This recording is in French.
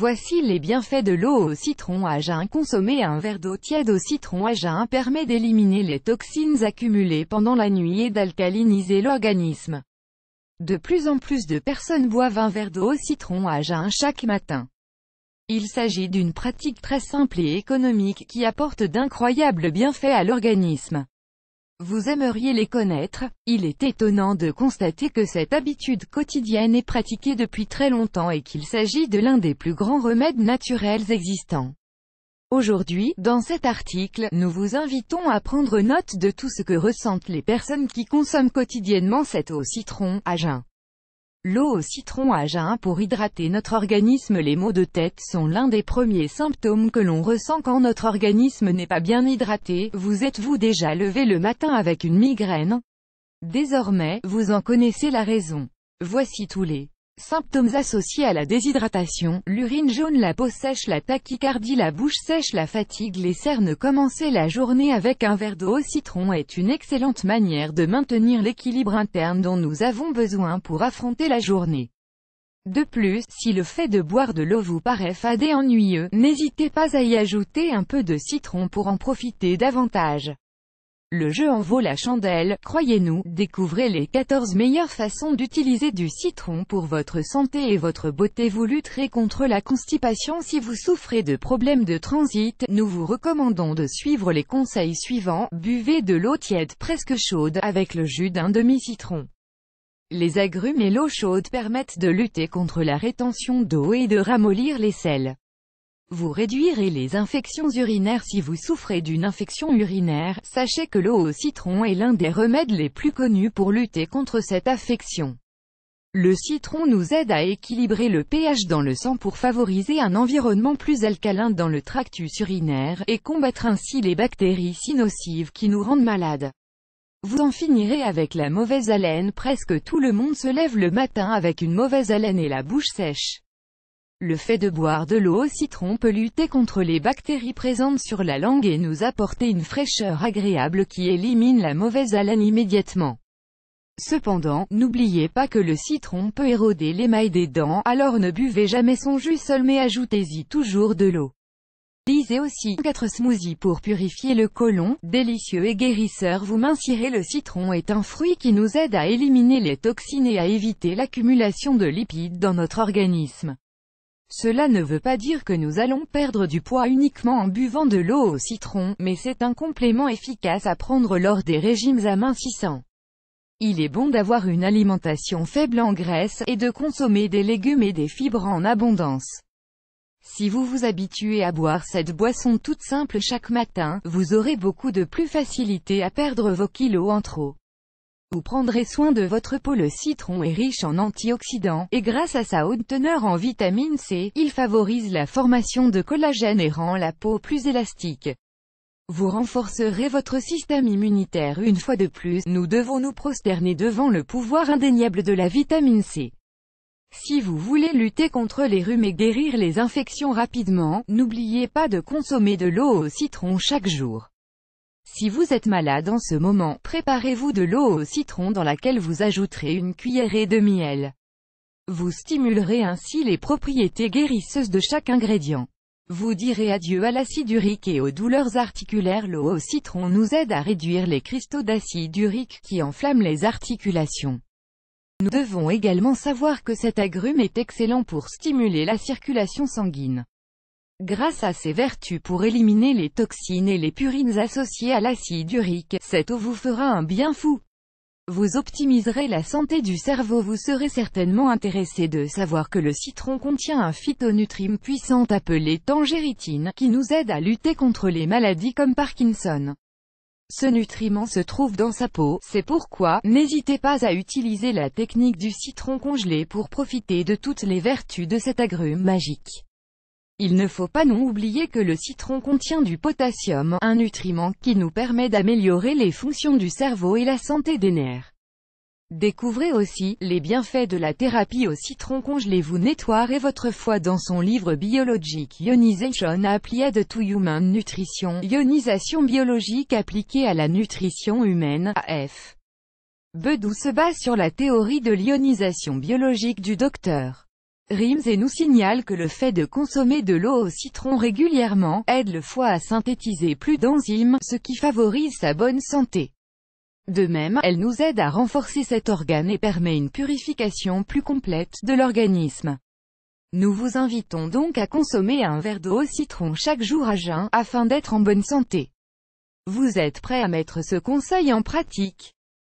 Voici les bienfaits de l'eau au citron à jeun. Consommer un verre d'eau tiède au citron à jeun permet d'éliminer les toxines accumulées pendant la nuit et d'alcaliniser l'organisme. De plus en plus de personnes boivent un verre d'eau au citron à jeun chaque matin. Il s'agit d'une pratique très simple et économique qui apporte d'incroyables bienfaits à l'organisme. Vous aimeriez les connaître, il est étonnant de constater que cette habitude quotidienne est pratiquée depuis très longtemps et qu'il s'agit de l'un des plus grands remèdes naturels existants. Aujourd'hui, dans cet article, nous vous invitons à prendre note de tout ce que ressentent les personnes qui consomment quotidiennement cette eau citron, à jeun. L'eau au citron à jeun pour hydrater notre organisme Les maux de tête sont l'un des premiers symptômes que l'on ressent quand notre organisme n'est pas bien hydraté. Vous êtes-vous déjà levé le matin avec une migraine Désormais, vous en connaissez la raison. Voici tous les Symptômes associés à la déshydratation, l'urine jaune, la peau sèche, la tachycardie, la bouche sèche, la fatigue, les cernes. Commencer la journée avec un verre d'eau au citron est une excellente manière de maintenir l'équilibre interne dont nous avons besoin pour affronter la journée. De plus, si le fait de boire de l'eau vous paraît fade et ennuyeux, n'hésitez pas à y ajouter un peu de citron pour en profiter davantage. Le jeu en vaut la chandelle, croyez-nous, découvrez les 14 meilleures façons d'utiliser du citron pour votre santé et votre beauté. Vous lutterez contre la constipation si vous souffrez de problèmes de transit, nous vous recommandons de suivre les conseils suivants, buvez de l'eau tiède presque chaude, avec le jus d'un demi-citron. Les agrumes et l'eau chaude permettent de lutter contre la rétention d'eau et de ramollir les selles. Vous réduirez les infections urinaires si vous souffrez d'une infection urinaire, sachez que l'eau au citron est l'un des remèdes les plus connus pour lutter contre cette affection. Le citron nous aide à équilibrer le pH dans le sang pour favoriser un environnement plus alcalin dans le tractus urinaire, et combattre ainsi les bactéries si nocives qui nous rendent malades. Vous en finirez avec la mauvaise haleine presque tout le monde se lève le matin avec une mauvaise haleine et la bouche sèche. Le fait de boire de l'eau au citron peut lutter contre les bactéries présentes sur la langue et nous apporter une fraîcheur agréable qui élimine la mauvaise haleine immédiatement. Cependant, n'oubliez pas que le citron peut éroder l'émail des dents, alors ne buvez jamais son jus seul mais ajoutez-y toujours de l'eau. Lisez aussi 4 smoothies pour purifier le côlon, délicieux et guérisseur vous mincirez le citron est un fruit qui nous aide à éliminer les toxines et à éviter l'accumulation de lipides dans notre organisme. Cela ne veut pas dire que nous allons perdre du poids uniquement en buvant de l'eau au citron, mais c'est un complément efficace à prendre lors des régimes amincissants. Il est bon d'avoir une alimentation faible en graisse, et de consommer des légumes et des fibres en abondance. Si vous vous habituez à boire cette boisson toute simple chaque matin, vous aurez beaucoup de plus facilité à perdre vos kilos en trop. Vous prendrez soin de votre peau. Le citron est riche en antioxydants, et grâce à sa haute teneur en vitamine C, il favorise la formation de collagène et rend la peau plus élastique. Vous renforcerez votre système immunitaire une fois de plus, nous devons nous prosterner devant le pouvoir indéniable de la vitamine C. Si vous voulez lutter contre les rhumes et guérir les infections rapidement, n'oubliez pas de consommer de l'eau au citron chaque jour. Si vous êtes malade en ce moment, préparez-vous de l'eau au citron dans laquelle vous ajouterez une cuillerée de miel. Vous stimulerez ainsi les propriétés guérisseuses de chaque ingrédient. Vous direz adieu à l'acide urique et aux douleurs articulaires. L'eau au citron nous aide à réduire les cristaux d'acide urique qui enflamment les articulations. Nous devons également savoir que cet agrume est excellent pour stimuler la circulation sanguine. Grâce à ses vertus pour éliminer les toxines et les purines associées à l'acide urique, cette eau vous fera un bien fou. Vous optimiserez la santé du cerveau Vous serez certainement intéressé de savoir que le citron contient un phytonutrime puissant appelé tangéritine, qui nous aide à lutter contre les maladies comme Parkinson. Ce nutriment se trouve dans sa peau, c'est pourquoi, n'hésitez pas à utiliser la technique du citron congelé pour profiter de toutes les vertus de cet agrume magique. Il ne faut pas non oublier que le citron contient du potassium, un nutriment qui nous permet d'améliorer les fonctions du cerveau et la santé des nerfs. Découvrez aussi les bienfaits de la thérapie au citron congelé » vous et votre foie dans son livre biologique Ionization Applied to Human Nutrition, ionisation biologique appliquée à la nutrition humaine, AF. Bedou se base sur la théorie de l'ionisation biologique du docteur. Rims et nous signale que le fait de consommer de l'eau au citron régulièrement, aide le foie à synthétiser plus d'enzymes, ce qui favorise sa bonne santé. De même, elle nous aide à renforcer cet organe et permet une purification plus complète de l'organisme. Nous vous invitons donc à consommer un verre d'eau au citron chaque jour à jeun, afin d'être en bonne santé. Vous êtes prêt à mettre ce conseil en pratique